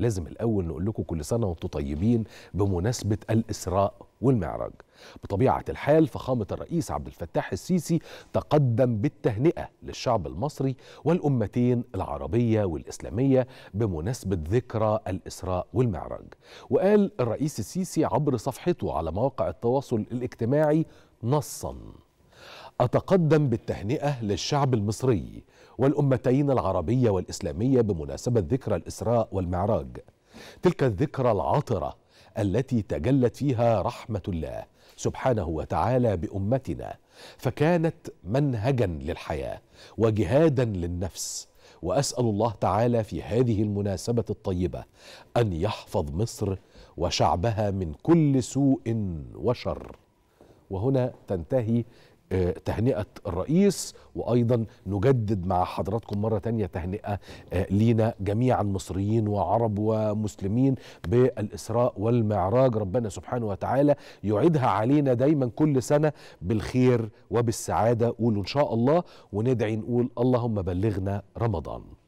لازم الأول نقول لكم كل سنة وانتم طيبين بمناسبة الإسراء والمعراج بطبيعة الحال فخامة الرئيس عبد الفتاح السيسي تقدم بالتهنئة للشعب المصري والأمتين العربية والإسلامية بمناسبة ذكرى الإسراء والمعراج وقال الرئيس السيسي عبر صفحته على مواقع التواصل الاجتماعي نصاً أتقدم بالتهنئة للشعب المصري والأمتين العربية والإسلامية بمناسبة ذكرى الإسراء والمعراج تلك الذكرى العطرة التي تجلت فيها رحمة الله سبحانه وتعالى بأمتنا فكانت منهجا للحياة وجهادا للنفس وأسأل الله تعالى في هذه المناسبة الطيبة أن يحفظ مصر وشعبها من كل سوء وشر وهنا تنتهي آه، تهنئة الرئيس وأيضا نجدد مع حضراتكم مرة تانية تهنئة آه، لينا جميعا مصريين وعرب ومسلمين بالإسراء والمعراج ربنا سبحانه وتعالى يعيدها علينا دايما كل سنة بالخير وبالسعادة قولوا إن شاء الله وندعي نقول اللهم بلغنا رمضان